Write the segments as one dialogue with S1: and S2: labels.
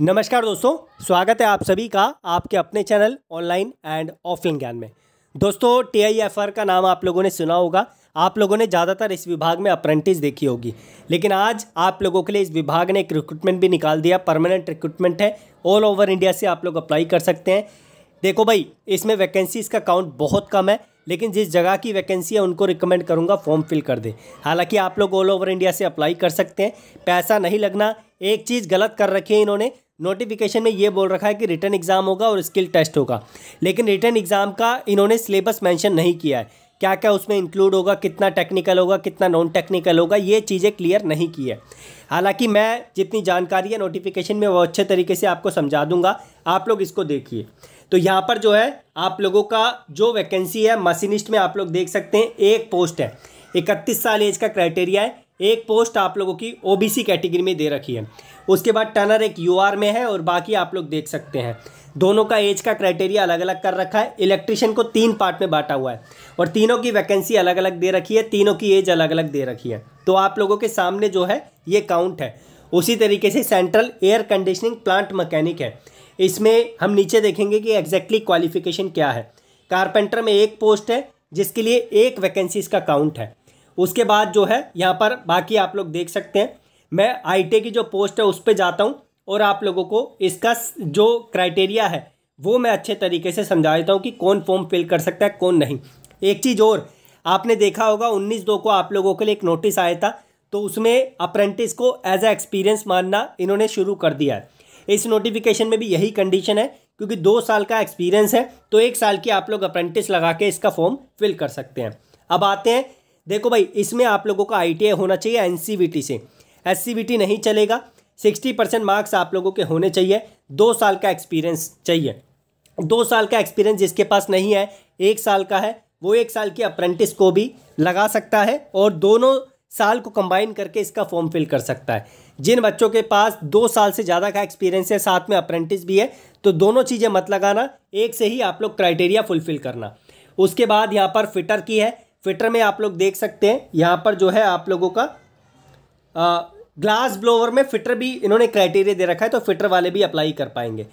S1: नमस्कार दोस्तों स्वागत है आप सभी का आपके अपने चैनल ऑनलाइन एंड ऑफलाइन ज्ञान में दोस्तों टीआईएफआर का नाम आप लोगों ने सुना होगा आप लोगों ने ज़्यादातर इस विभाग में अप्रेंटिस देखी होगी लेकिन आज आप लोगों के लिए इस विभाग ने एक रिक्रूटमेंट भी निकाल दिया परमानेंट रिक्रूटमेंट है ऑल ओवर इंडिया से आप लोग अप्लाई कर सकते हैं देखो भाई इसमें वैकेंसीज़ का काउंट बहुत कम है लेकिन जिस जगह की वैकेंसी है उनको रिकमेंड करूंगा फॉर्म फिल कर दें हालांकि आप लोग ऑल ओवर इंडिया से अप्लाई कर सकते हैं पैसा नहीं लगना एक चीज़ गलत कर रखी है इन्होंने नोटिफिकेशन में ये बोल रखा है कि रिटर्न एग्ज़ाम होगा और स्किल टेस्ट होगा लेकिन रिटर्न एग्ज़ाम का इन्होंने सिलेबस मेंशन नहीं किया है क्या क्या उसमें इंक्लूड होगा कितना टेक्निकल होगा कितना नॉन टेक्निकल होगा ये चीज़ें क्लियर नहीं की है हालांकि मैं जितनी जानकारी है नोटिफिकेशन में वो अच्छे तरीके से आपको समझा दूंगा आप लोग इसको देखिए तो यहाँ पर जो है आप लोगों का जो वैकेंसी है मशीनिस्ट में आप लोग देख सकते हैं एक पोस्ट है इकतीस साल एज का क्राइटेरिया है एक पोस्ट आप लोगों की ओबीसी कैटेगरी में दे रखी है उसके बाद टनर एक यूआर में है और बाकी आप लोग देख सकते हैं दोनों का एज का क्राइटेरिया अलग अलग कर रखा है इलेक्ट्रिशियन को तीन पार्ट में बांटा हुआ है और तीनों की वैकेंसी अलग अलग दे रखी है तीनों की एज अलग अलग दे रखी है तो आप लोगों के सामने जो है ये काउंट है उसी तरीके से central air conditioning plant mechanic है इसमें हम नीचे देखेंगे कि एग्जैक्टली क्वालिफिकेशन क्या है कारपेंटर में एक पोस्ट है जिसके लिए एक वैकेंसी इसका काउंट है उसके बाद जो है यहाँ पर बाकी आप लोग देख सकते हैं मैं आई e की जो पोस्ट है उस पर जाता हूँ और आप लोगों को इसका जो क्राइटेरिया है वो मैं अच्छे तरीके से समझा देता हूँ कि कौन फॉर्म फिल कर सकता है कौन नहीं एक चीज़ और आपने देखा होगा उन्नीस दो को आप लोगों के लिए एक नोटिस आया था तो उसमें अप्रेंटिस को एज ए एक्सपीरियंस मानना इन्होंने शुरू कर दिया है इस नोटिफिकेशन में भी यही कंडीशन है क्योंकि दो साल का एक्सपीरियंस है तो एक साल की आप लोग अप्रेंटिस लगा के इसका फॉर्म फिल कर सकते हैं अब आते हैं देखो भाई इसमें आप लोगों का आई होना चाहिए एन से एस नहीं चलेगा सिक्सटी परसेंट मार्क्स आप लोगों के होने चाहिए दो साल का एक्सपीरियंस चाहिए दो साल का एक्सपीरियंस जिसके पास नहीं है एक साल का है वो एक साल के अप्रेंटिस को भी लगा सकता है और दोनों साल को कंबाइन करके इसका फॉर्म फिल कर सकता है जिन बच्चों के पास दो साल से ज़्यादा का एक्सपीरियंस है साथ में अप्रेंटिस भी है तो दोनों चीज़ें मत लगाना एक से ही आप लोग क्राइटेरिया फुलफिल करना उसके बाद यहाँ पर फिटर की है फिटर में आप लोग देख सकते हैं यहाँ पर जो है आप लोगों का आ, ग्लास ब्लोवर में फिटर भी इन्होंने क्राइटेरिया दे रखा है तो फिटर वाले भी अप्लाई कर पाएंगे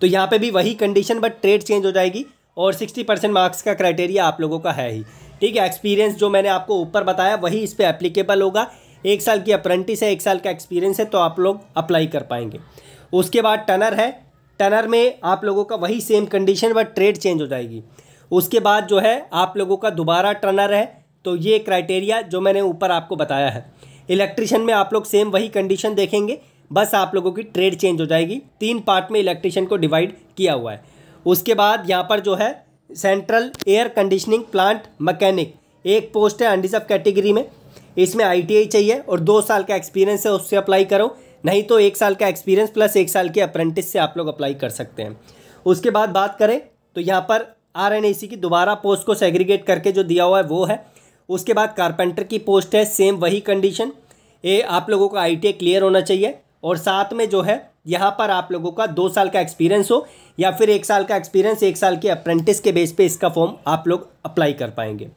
S1: तो यहाँ पे भी वही कंडीशन बट ट्रेड चेंज हो जाएगी और सिक्सटी परसेंट मार्क्स का क्राइटेरिया आप लोगों का है ही ठीक है एक्सपीरियंस जो मैंने आपको ऊपर बताया वही इस पर एप्लीकेबल होगा एक साल की अप्रेंटिस है एक साल का एक्सपीरियंस है तो आप लोग अप्लाई कर पाएंगे उसके बाद टनर है टनर में आप लोगों का वही same condition but trade change हो जाएगी उसके बाद जो है आप लोगों का दोबारा टर्नर है तो ये क्राइटेरिया जो मैंने ऊपर आपको बताया है इलेक्ट्रिशियन में आप लोग सेम वही कंडीशन देखेंगे बस आप लोगों की ट्रेड चेंज हो जाएगी तीन पार्ट में इलेक्ट्रिशियन को डिवाइड किया हुआ है उसके बाद यहाँ पर जो है central air conditioning plant mechanic एक पोस्ट है अंडिजर्व कैटेगरी में इसमें आईटीआई चाहिए और दो साल का एक्सपीरियंस है उससे अप्लाई करो नहीं तो एक साल का एक्सपीरियंस प्लस एक साल के अप्रेंटिस से आप लोग अप्लाई कर सकते हैं उसके बाद बात करें तो यहाँ पर आर एन ए सी की दोबारा पोस्ट को सेग्रीगेट करके जो दिया हुआ है वो है उसके बाद कारपेंटर की पोस्ट है सेम वही कंडीशन ये आप लोगों का आई टी क्लियर होना चाहिए और साथ में जो है यहाँ पर आप लोगों का दो साल का एक्सपीरियंस हो या फिर एक साल का एक्सपीरियंस एक साल के अप्रेंटिस के बेस पे इसका फॉर्म आप लोग अप्लाई कर पाएंगे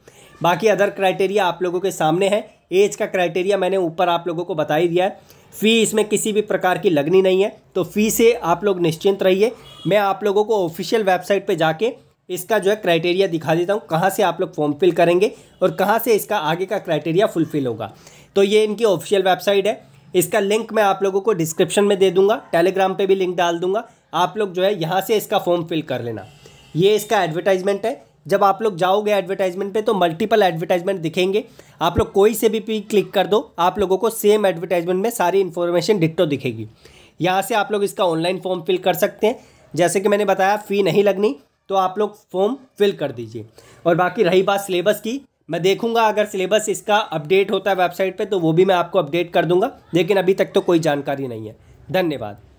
S1: बाकी अदर क्राइटेरिया आप लोगों के सामने है एज का क्राइटेरिया मैंने ऊपर आप लोगों को बता ही दिया है फ़ी इसमें किसी भी प्रकार की लगनी नहीं है तो फ़ी से आप लोग निश्चिंत रहिए मैं आप लोगों को ऑफिशियल वेबसाइट पर जाके इसका जो है क्राइटेरिया दिखा देता हूँ कहाँ से आप लोग फॉर्म फिल करेंगे और कहाँ से इसका आगे का क्राइटेरिया फुलफिल होगा तो ये इनकी ऑफिशियल वेबसाइट है इसका लिंक मैं आप लोगों को डिस्क्रिप्शन में दे दूंगा टेलीग्राम पे भी लिंक डाल दूंगा आप लोग जो है यहाँ से इसका फॉर्म फिल कर लेना ये इसका एडवर्टाइजमेंट है जब आप लोग जाओगे एडवर्टाइजमेंट पे तो मल्टीपल एडवर्टाइजमेंट दिखेंगे आप लोग कोई से भी पी क्लिक कर दो आप लोगों को सेम एडवर्टाइजमेंट में सारी इन्फॉर्मेशन डिट्टो दिखेगी यहाँ से आप लोग इसका ऑनलाइन फॉर्म फिल कर सकते हैं जैसे कि मैंने बताया फ़ी नहीं लगनी तो आप लोग फॉर्म फिल कर दीजिए और बाकी रही बात सिलेबस की मैं देखूंगा अगर सिलेबस इसका अपडेट होता है वेबसाइट पे तो वो भी मैं आपको अपडेट कर दूंगा लेकिन अभी तक तो कोई जानकारी नहीं है धन्यवाद